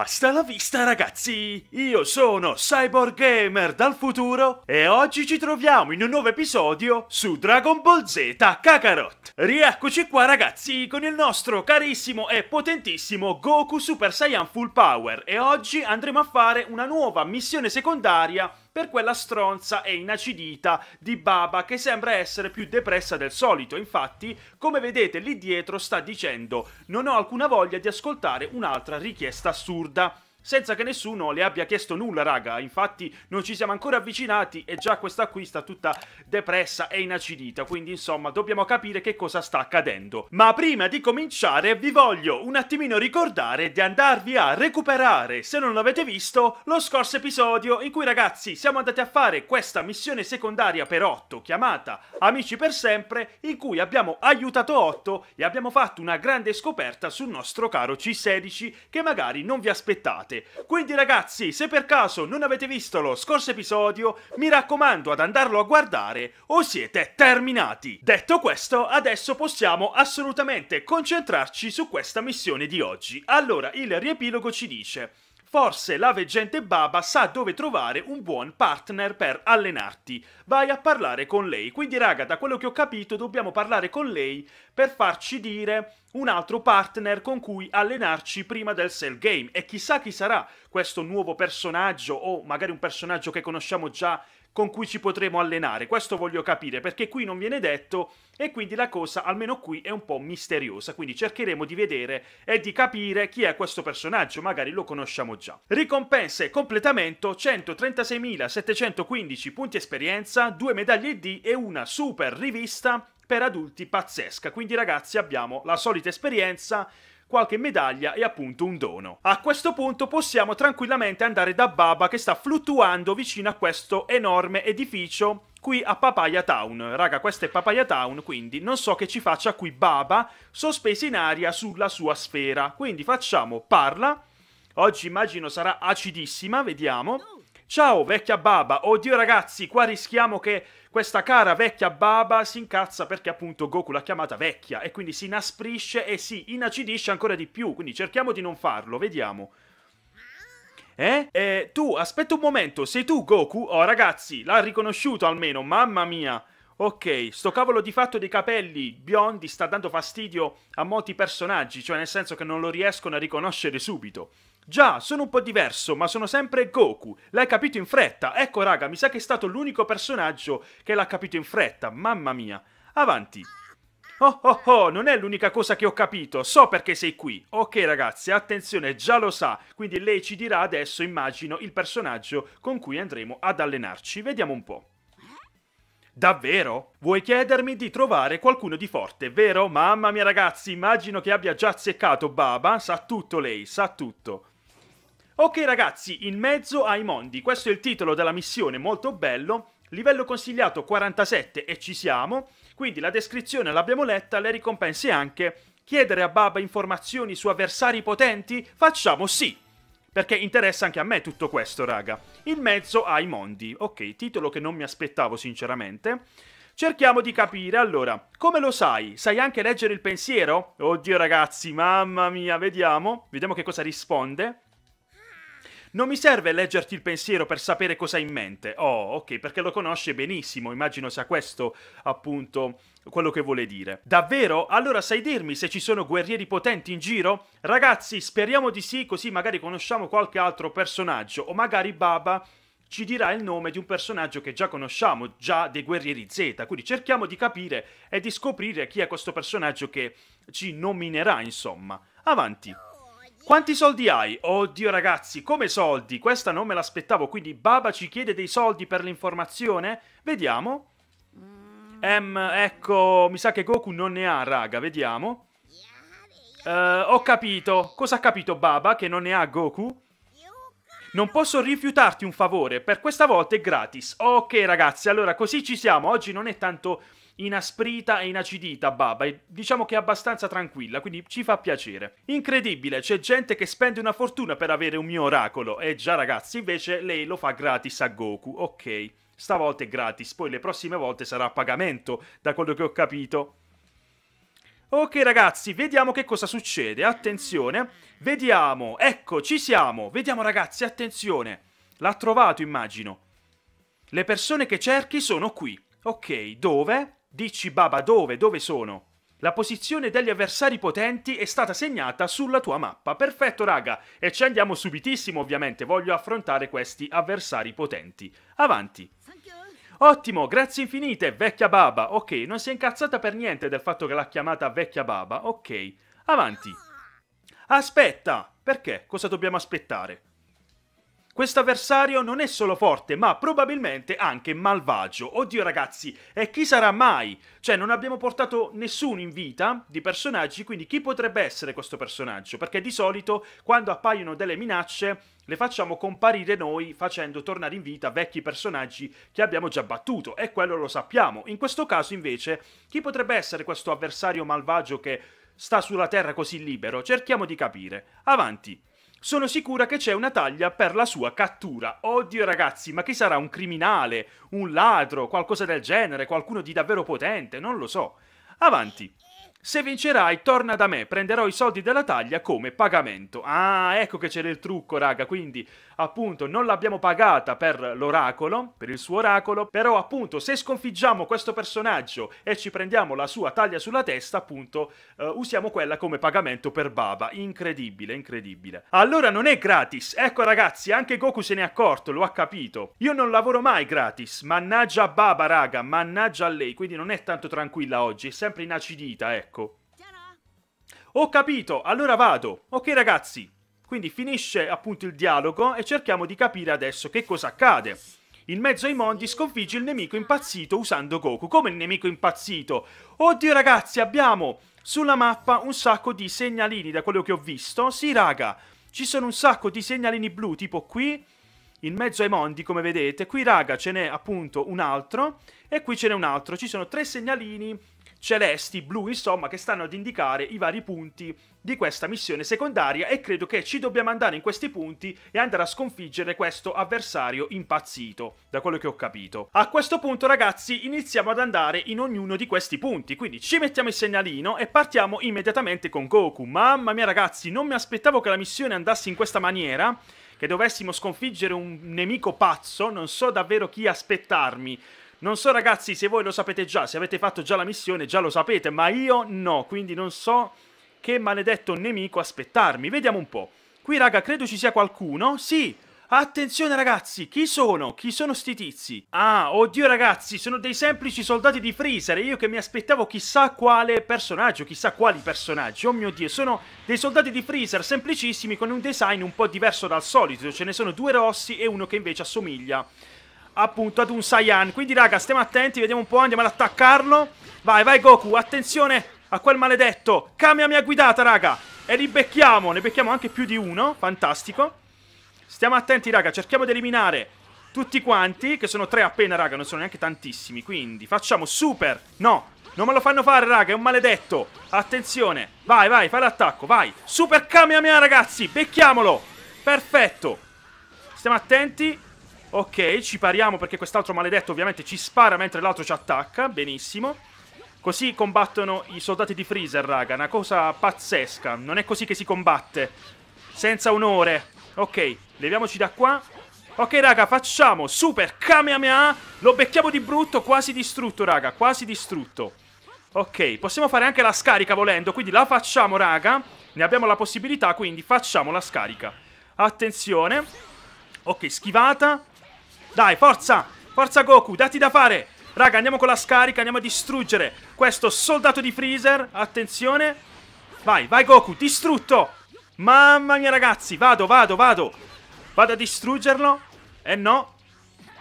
Hasta la vista ragazzi! Io sono Cyborg Gamer dal futuro e oggi ci troviamo in un nuovo episodio su Dragon Ball Z Kakarot. Rieccoci qua ragazzi con il nostro carissimo e potentissimo Goku Super Saiyan Full Power e oggi andremo a fare una nuova missione secondaria per quella stronza e inacidita di Baba che sembra essere più depressa del solito. Infatti, come vedete lì dietro sta dicendo "Non ho alcuna voglia di ascoltare un'altra richiesta assurda" senza che nessuno le abbia chiesto nulla, raga. Infatti non ci siamo ancora avvicinati e già questa qui sta tutta depressa e inacidita, quindi insomma dobbiamo capire che cosa sta accadendo. Ma prima di cominciare vi voglio un attimino ricordare di andarvi a recuperare, se non l'avete visto, lo scorso episodio in cui ragazzi siamo andati a fare questa missione secondaria per 8 chiamata Amici per sempre, in cui abbiamo aiutato 8 e abbiamo fatto una grande scoperta sul nostro caro C16 che magari non vi aspettate parte. Quindi ragazzi, se per caso non avete visto lo scorso episodio, mi raccomando ad andarlo a guardare o siete terminati. Detto questo, adesso possiamo assolutamente concentrarci su questa missione di oggi. Allora, il riepilogo ci dice... Forse la veggente baba sa dove trovare un buon partner per allenarti. Vai a parlare con lei. Quindi, raga, da quello che ho capito, dobbiamo parlare con lei per farci dire un altro partner con cui allenarci prima del Cell Game. E chissà chi sarà questo nuovo personaggio o magari un personaggio che conosciamo già con cui ci potremo allenare. Questo voglio capire perché qui non viene detto e quindi la cosa almeno qui è un po' misteriosa, quindi cercheremo di vedere e di capire chi è questo personaggio, magari lo conosciamo già. Ricompense e completamento 136.715 punti esperienza, 2 medaglie D e una super rivista per adulti pazzesca. Quindi ragazzi abbiamo la solita esperienza qualche medaglia e appunto un dono. A questo punto possiamo tranquillamente andare da Baba che sta fluttuando vicino a questo enorme edificio qui a Papaya Town. Raga, questa è Papaya Town, quindi non so che ci faccia qui Baba sospesa in aria sulla sua sfera. Quindi facciamo parla. Oggi immagino sarà acidissima, vediamo. Ciao vecchia baba, oddio ragazzi, qua rischiamo che questa cara vecchia baba si incazza perché appunto Goku l'ha chiamata vecchia e quindi si inasprisce e si inacidisce ancora di più, quindi cerchiamo di non farlo, vediamo. Eh? eh tu, aspetta un momento, sei tu Goku? Oh ragazzi, l'ha riconosciuto almeno, mamma mia. Ok, sto cavolo di fatto dei capelli biondi sta dando fastidio a molti personaggi, cioè nel senso che non lo riescono a riconoscere subito. Già, sono un po' diverso, ma sono sempre Goku. L'hai capito in fretta. Ecco, raga, mi sa che è stato l'unico personaggio che l'ha capito in fretta. Mamma mia. Avanti. Oh oh oh, non è l'unica cosa che ho capito, so perché sei qui. Ok ragazzi, attenzione, già lo sa, quindi lei ci dirà adesso, immagino, il personaggio con cui andremo ad allenarci. Vediamo un po'. Davvero? Vuoi chiedermi di trovare qualcuno di forte, vero? Mamma mia ragazzi, immagino che abbia già azzeccato Baba, sa tutto lei, sa tutto. Ok ragazzi, in mezzo ai mondi, questo è il titolo della missione, molto bello, livello consigliato 47 e ci siamo, quindi la descrizione l'abbiamo letta, le ricompense anche, chiedere a Baba informazioni su avversari potenti? Facciamo sì! Perché interessa anche a me tutto questo, raga. In mezzo ai mondi. Ok, titolo che non mi aspettavo sinceramente. Cerchiamo di capire, allora, come lo sai? Sai anche leggere il pensiero? Oddio ragazzi, mamma mia, vediamo. Vediamo che cosa risponde. Non mi serve leggerti il pensiero per sapere cosa hai in mente. Oh, ok, perché lo conosce benissimo, immagino sia questo appunto quello che vuole dire. Davvero? Allora sai dirmi se ci sono guerrieri potenti in giro? Ragazzi, speriamo di sì, così magari conosciamo qualche altro personaggio o magari Baba ci dirà il nome di un personaggio che già conosciamo, già dei Guerrieri Z, quindi cerchiamo di capire e di scoprire chi è questo personaggio che ci nominerà, insomma. Avanti. Quanti soldi hai? Oddio ragazzi, come soldi? Questa non me l'aspettavo, quindi Baba ci chiede dei soldi per l'informazione? Vediamo. Ehm, ecco, mi sa che Goku non ne ha, raga, vediamo. Uh, ho capito. Cosa ha capito Baba che non ne ha Goku? Non posso rifiutarti un favore, per questa volta è gratis. Ok ragazzi, allora così ci siamo. Oggi non è tanto inasprita e inacidita Baba e diciamo che è abbastanza tranquilla, quindi ci fa piacere. Incredibile, c'è gente che spende una fortuna per avere un mio oracolo e eh già ragazzi, invece lei lo fa gratis a Goku, ok. Stavolta è gratis, poi le prossime volte sarà a pagamento, da quello che ho capito. Ok ragazzi, vediamo che cosa succede, attenzione, vediamo, ecco, ci siamo, vediamo ragazzi, attenzione, l'ha trovato immagino. Le persone che cerchi sono qui, ok, dove? Dici Baba dove, dove sono? La posizione degli avversari potenti è stata segnata sulla tua mappa. Perfetto raga, e ci andiamo subitissimo ovviamente, voglio affrontare questi avversari potenti. Avanti. Ottimo, grazie infinite, vecchia baba. Ok, non si è incazzata per niente del fatto che l'ha chiamata vecchia baba. Ok, avanti. Aspetta, perché? Cosa dobbiamo aspettare? Questo avversario non è solo forte, ma probabilmente anche malvagio. Oddio ragazzi, e chi sarà mai? Cioè, non abbiamo portato nessuno in vita di personaggi, quindi chi potrebbe essere questo personaggio? Perché di solito, quando appaiono delle minacce, le facciamo comparire noi facendo tornare in vita vecchi personaggi che abbiamo già battuto, e quello lo sappiamo. In questo caso, invece, chi potrebbe essere questo avversario malvagio che sta sulla Terra così libero? Cerchiamo di capire. Avanti! sono sicura che c'è una taglia per la sua cattura. Oddio ragazzi, ma chi sarà? Un criminale? Un ladro? Qualcosa del genere? Qualcuno di davvero potente? Non lo so. Avanti. Se vincerai, torna da me, prenderò i soldi della taglia come pagamento. Ah, ecco che c'era il trucco, raga. Quindi, appunto, non l'abbiamo pagata per l'oracolo, per il suo oracolo. Però, appunto, se sconfiggiamo questo personaggio e ci prendiamo la sua taglia sulla testa, appunto, eh, usiamo quella come pagamento per Baba. Incredibile, incredibile. Allora non è gratis. Ecco, ragazzi, anche Goku se n'è accorto, lo ha capito. Io non lavoro mai gratis. Mannaggia Baba, raga, mannaggia a lei. Quindi non è tanto tranquilla oggi, è sempre inacidita, ecco. Eh. Ecco. Ho capito, allora vado. Ok ragazzi, quindi finisce appunto il dialogo e cerchiamo di capire adesso che cosa accade. In mezzo ai mondi sconfigge il nemico impazzito usando Goku. Come il nemico impazzito? Oddio ragazzi, abbiamo sulla mappa un sacco di segnalini da quello che ho visto. Sì raga, ci sono un sacco di segnalini blu tipo qui, in mezzo ai mondi come vedete. Qui raga ce n'è appunto un altro e qui ce n'è un altro. Ci sono tre segnalini celesti, blu, insomma, che stanno ad indicare i vari punti di questa missione secondaria e credo che ci dobbiamo andare in questi punti e andare a sconfiggere questo avversario impazzito, da quello che ho capito. A questo punto ragazzi iniziamo ad andare in ognuno di questi punti, quindi ci mettiamo il segnalino e partiamo immediatamente con Goku. Mamma mia ragazzi, non mi aspettavo che la missione andasse in questa maniera, che dovessimo sconfiggere un nemico pazzo, non so davvero chi aspettarmi. Non so ragazzi se voi lo sapete già, se avete fatto già la missione già lo sapete, ma io no, quindi non so che maledetto nemico aspettarmi. Vediamo un po'. Qui raga, credo ci sia qualcuno. Sì, Attenzione ragazzi, chi sono? Chi sono sti tizi? Ah, oddio ragazzi, sono dei semplici soldati di Freezer e io che mi aspettavo chissà quale personaggio, chissà quali personaggi. Oh mio dio, sono dei soldati di Freezer semplicissimi con un design un po' diverso dal solito. Ce ne sono due rossi e uno che invece assomiglia appunto ad un Saiyan. Quindi raga, stiamo attenti, vediamo un po', andiamo ad attaccarlo. Vai, vai Goku, attenzione a quel maledetto. Kamea mia guidata, raga. E li becchiamo, ne becchiamo anche più di uno, fantastico. Stiamo attenti, raga, cerchiamo di eliminare tutti quanti, che sono tre appena, raga, non sono neanche tantissimi. Quindi facciamo super, no, non me lo fanno fare, raga, è un maledetto. Attenzione, vai, vai, fai l'attacco, vai. Super Kamehameha, ragazzi, becchiamolo. Perfetto. Stiamo attenti. Ok, ci pariamo perché quest'altro maledetto ovviamente ci spara mentre l'altro ci attacca. Benissimo. Così combattono i soldati di Freezer, raga. Una cosa pazzesca. Non è così che si combatte. Senza onore. Ok, leviamoci da qua. Ok, raga, facciamo super Kamehameha. Lo becchiamo di brutto. Quasi distrutto, raga. Quasi distrutto. Ok, possiamo fare anche la scarica volendo. Quindi la facciamo, raga. Ne abbiamo la possibilità, quindi facciamo la scarica. Attenzione. Ok, schivata. Dai, forza! Forza Goku, dati da fare! Raga, andiamo con la scarica, andiamo a distruggere questo soldato di Freezer. Attenzione. Vai, vai Goku, distrutto! Mamma mia ragazzi, vado, vado, vado. Vado a distruggerlo. Eh no.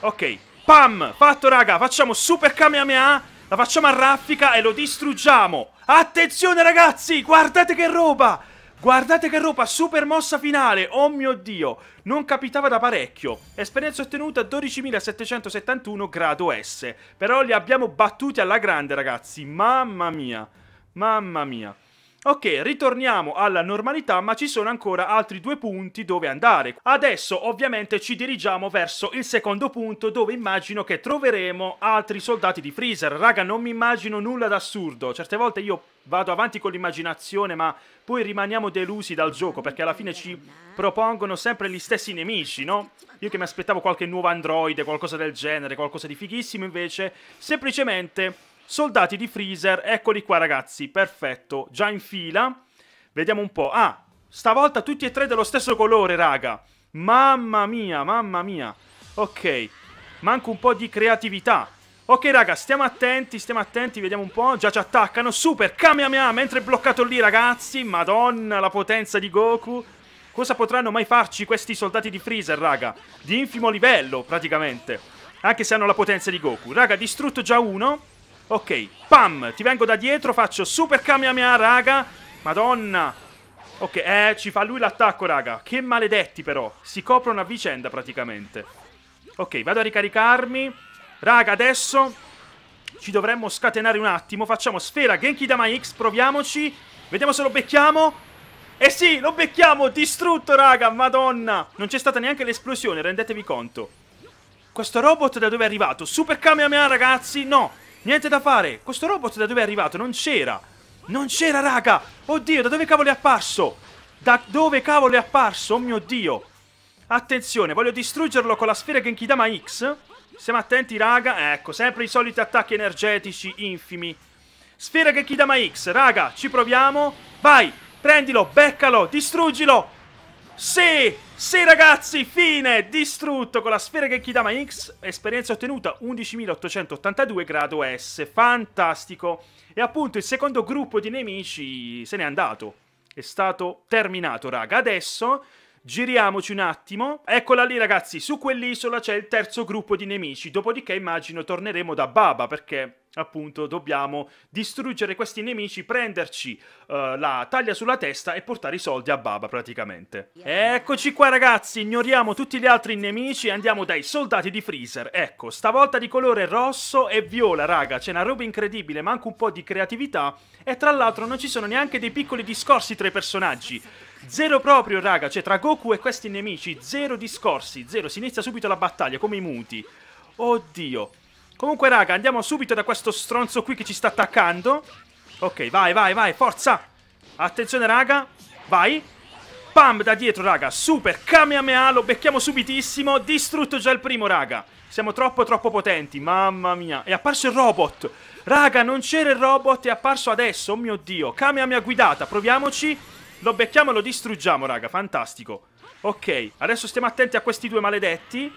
Ok. Pam! Fatto raga, facciamo super Kamehameha. La facciamo a raffica e lo distruggiamo. Attenzione ragazzi, guardate che roba! Guardate che roba, super mossa finale, oh mio dio, non capitava da parecchio. Esperienza ottenuta 12.771 grado S, però li abbiamo battuti alla grande ragazzi, mamma mia, mamma mia. Ok, ritorniamo alla normalità, ma ci sono ancora altri due punti dove andare. Adesso ovviamente ci dirigiamo verso il secondo punto dove immagino che troveremo altri soldati di Freezer. Raga, non mi immagino nulla d'assurdo. Certe volte io vado avanti con l'immaginazione, ma poi rimaniamo delusi dal gioco perché alla fine ci propongono sempre gli stessi nemici, no? Io che mi aspettavo qualche nuovo androide, qualcosa del genere, qualcosa di fighissimo, invece semplicemente soldati di Freezer, eccoli qua ragazzi, perfetto, già in fila. Vediamo un po'. Ah, stavolta tutti e tre dello stesso colore, raga. Mamma mia, mamma mia. Ok, manca un po' di creatività. Ok raga, stiamo attenti, stiamo attenti, vediamo un po'. Già ci attaccano, super Kamehameha, mentre è bloccato lì ragazzi. Madonna, la potenza di Goku. Cosa potranno mai farci questi soldati di Freezer, raga? Di infimo livello, praticamente. Anche se hanno la potenza di Goku. Raga, distrutto già uno. Ok, pam, ti vengo da dietro, faccio super Kamehameha, raga. Madonna. Ok, eh, ci fa lui l'attacco, raga. Che maledetti, però. Si coprono a vicenda, praticamente. Ok, vado a ricaricarmi. Raga, adesso ci dovremmo scatenare un attimo. Facciamo sfera Genki Dama X, proviamoci. Vediamo se lo becchiamo. Eh sì, lo becchiamo, distrutto raga, madonna. Non c'è stata neanche l'esplosione, rendetevi conto. Questo robot da dove è arrivato? Super Kamehameha ragazzi, no. Niente da fare, questo robot da dove è arrivato? Non c'era. Non c'era raga. Oddio, da dove cavolo è apparso? Da dove cavolo è apparso? Oh mio Dio. Attenzione, voglio distruggerlo con la sfera Genkidama X. Siamo attenti, raga. Ecco, sempre i soliti attacchi energetici infimi. Sfera che Kidama X, raga, ci proviamo. Vai, prendilo, beccalo, distruggilo. Sì, sì ragazzi, fine, distrutto con la sfera che Kidama X. Esperienza ottenuta 11.882 grado S, fantastico. E appunto il secondo gruppo di nemici se n'è andato. È stato terminato, raga. Adesso Giriamoci un attimo. Eccola lì ragazzi, su quell'isola c'è il terzo gruppo di nemici, dopodiché immagino torneremo da Baba perché appunto dobbiamo distruggere questi nemici, prenderci uh, la taglia sulla testa e portare i soldi a Baba praticamente. Eccoci qua ragazzi, ignoriamo tutti gli altri nemici e andiamo dai soldati di Freezer. Ecco, stavolta di colore rosso e viola raga, c'è una roba incredibile, manca un po' di creatività e tra l'altro non ci sono neanche dei piccoli discorsi tra i personaggi. Zero proprio, raga. Cioè, tra Goku e questi nemici, zero discorsi. Zero. Si inizia subito la battaglia, come i muti. Oddio. Comunque, raga, andiamo subito da questo stronzo qui che ci sta attaccando. Ok, vai, vai, vai, forza. Attenzione, raga. Vai. Pam da dietro, raga. Super Kamehameha, lo becchiamo subitissimo. Distrutto già il primo, raga. Siamo troppo, troppo potenti. Mamma mia. È apparso il robot. Raga, non c'era il robot, è apparso adesso. Oh mio Dio. Kamehameha guidata. Proviamoci. Lo becchiamo e lo distruggiamo, raga. Fantastico. Ok, adesso stiamo attenti a questi due maledetti.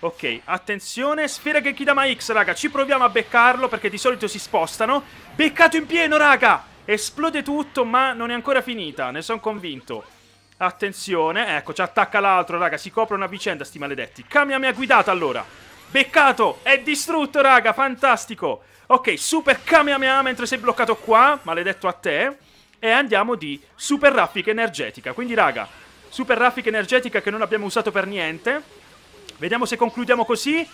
Ok, attenzione, sfera Gekidama X, raga, ci proviamo a beccarlo perché di solito si spostano. Beccato in pieno, raga! Esplode tutto, ma non è ancora finita, ne sono convinto. Attenzione, ecco, ci attacca l'altro, raga, si copre una vicenda sti maledetti. Kamehameha guidata, allora. Beccato, è distrutto, raga, fantastico. Ok, super Kamehameha mentre sei bloccato qua, maledetto a te e andiamo di super raffica energetica. Quindi raga, super raffica energetica che non abbiamo usato per niente. Vediamo se concludiamo così.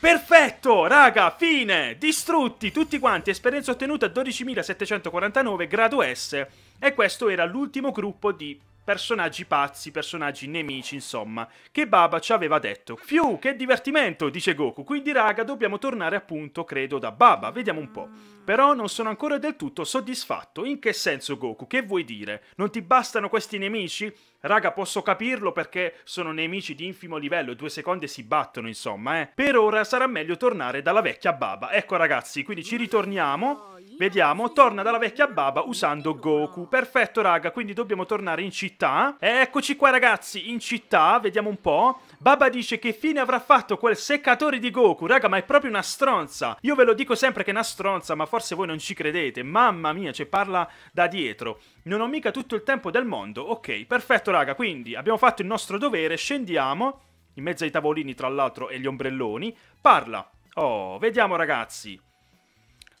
Perfetto, raga, fine, distrutti tutti quanti, esperienza ottenuta 12.749, grado S. E questo era l'ultimo gruppo di personaggi pazzi, personaggi nemici, insomma, che Baba ci aveva detto. Fiu, che divertimento, dice Goku. Quindi raga, dobbiamo tornare appunto, credo, da Baba. Vediamo un po'. Però non sono ancora del tutto soddisfatto. In che senso, Goku? Che vuoi dire? Non ti bastano questi nemici? Raga, posso capirlo perché sono nemici di infimo livello, due secondi si battono, insomma, eh. Per ora sarà meglio tornare dalla vecchia Baba. Ecco ragazzi, quindi ci ritorniamo Vediamo, torna dalla vecchia baba usando Goku. Perfetto, raga, quindi dobbiamo tornare in città. Eccoci qua, ragazzi, in città, vediamo un po'. Baba dice che fine avrà fatto quel seccatore di Goku, raga, ma è proprio una stronza. Io ve lo dico sempre che è una stronza, ma forse voi non ci credete. Mamma mia, cioè parla da dietro. Non ho mica tutto il tempo del mondo. Ok, perfetto, raga, quindi abbiamo fatto il nostro dovere, scendiamo. In mezzo ai tavolini, tra l'altro, e gli ombrelloni. Parla. Oh, vediamo, ragazzi.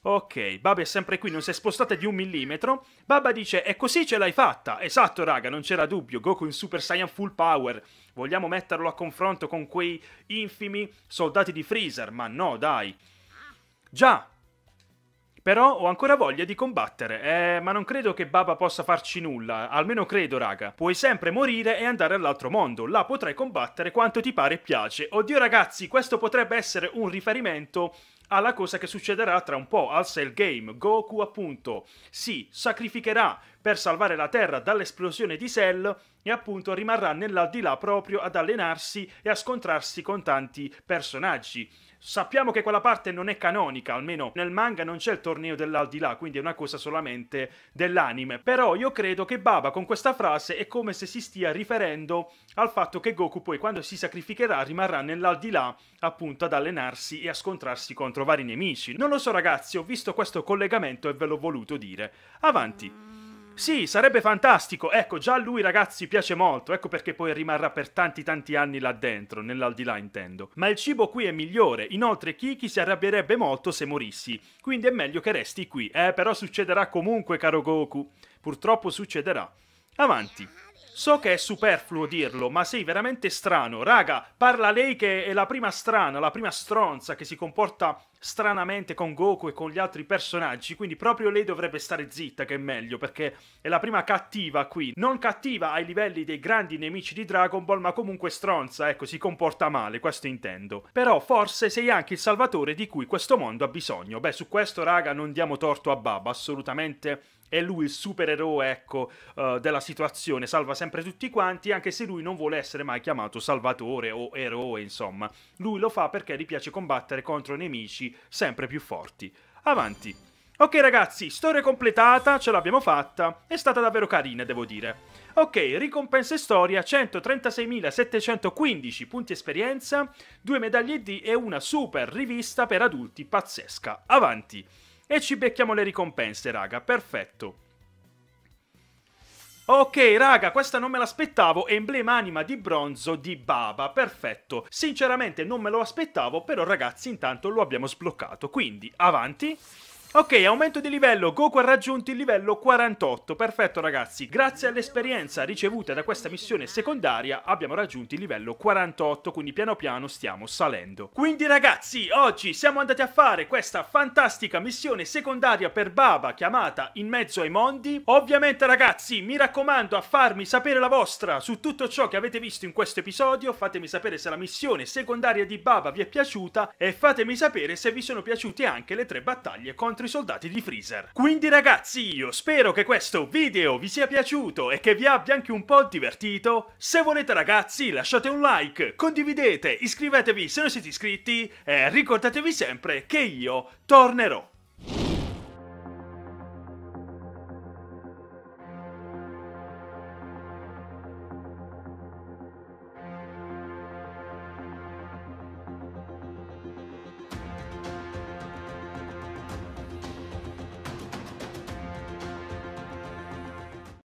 Ok, Baba è sempre qui, non si è spostata di un millimetro. Baba dice, e così ce l'hai fatta. Esatto, raga, non c'era dubbio. Goku in Super Saiyan Full Power. Vogliamo metterlo a confronto con quei infimi soldati di Freezer, ma no, dai. Già. Però ho ancora voglia di combattere, eh, ma non credo che Baba possa farci nulla, almeno credo raga. Puoi sempre morire e andare all'altro mondo, là potrai combattere quanto ti pare e piace. Oddio ragazzi, questo potrebbe essere un riferimento alla cosa che succederà tra un po' al Cell Game. Goku appunto si sacrificherà per salvare la Terra dall'esplosione di Cell e appunto rimarrà nell'aldilà proprio ad allenarsi e a scontrarsi con tanti personaggi. Sappiamo che quella parte non è canonica, almeno nel manga non c'è il torneo dell'aldilà, quindi è una cosa solamente dell'anime. Però io credo che Baba con questa frase è come se si stia riferendo al fatto che Goku poi quando si sacrificherà rimarrà nell'aldilà appunto ad allenarsi e a scontrarsi contro vari nemici. Non lo so ragazzi, ho visto questo collegamento e ve l'ho voluto dire. Avanti! Sì, sarebbe fantastico. Ecco, già a lui, ragazzi, piace molto. Ecco perché poi rimarrà per tanti tanti anni là dentro, nell'aldilà intendo. Ma il cibo qui è migliore. Inoltre, Kiki si arrabbierebbe molto se morissi. Quindi è meglio che resti qui. Eh, però succederà comunque, caro Goku. Purtroppo succederà. Avanti. So che è superfluo dirlo, ma sei veramente strano. Raga, parla lei che è la prima strana, la prima stronza che si comporta stranamente con Goku e con gli altri personaggi, quindi proprio lei dovrebbe stare zitta che è meglio, perché è la prima cattiva qui, non cattiva ai livelli dei grandi nemici di Dragon Ball, ma comunque stronza, ecco, si comporta male, questo intendo. Però forse sei anche il salvatore di cui questo mondo ha bisogno. Beh, su questo raga non diamo torto a Baba, assolutamente è lui il supereroe ecco, uh, della situazione, salva sempre tutti quanti, anche se lui non vuole essere mai chiamato salvatore o eroe, insomma. Lui lo fa perché gli piace combattere contro nemici sempre più forti. Avanti. Ok ragazzi, storia completata, ce l'abbiamo fatta, è stata davvero carina devo dire. Ok, ricompensa e storia, 136.715 punti esperienza, due medaglie D e una super rivista per adulti pazzesca. Avanti. E ci becchiamo le ricompense raga, perfetto. Ok, raga, questa non me l'aspettavo. Emblema anima di bronzo di Baba. Perfetto. Sinceramente non me lo aspettavo, però ragazzi, intanto lo abbiamo sbloccato. Quindi, avanti. Ok, aumento di livello, Goku ha raggiunto il livello 48, perfetto ragazzi, grazie all'esperienza ricevuta da questa missione secondaria abbiamo raggiunto il livello 48, quindi piano piano stiamo salendo. Quindi ragazzi, oggi siamo andati a fare questa fantastica missione secondaria per Baba chiamata In mezzo ai mondi. Ovviamente ragazzi, mi raccomando a farmi sapere la vostra su tutto ciò che avete visto in questo episodio, fatemi sapere se la missione secondaria di Baba vi è piaciuta e fatemi sapere se vi sono piaciute anche le tre battaglie contro contro i soldati di Freezer. Quindi ragazzi io spero che questo video vi sia piaciuto e che vi abbia anche un po' divertito. Se volete ragazzi lasciate un like, condividete, iscrivetevi se non siete iscritti e ricordatevi sempre che io tornerò.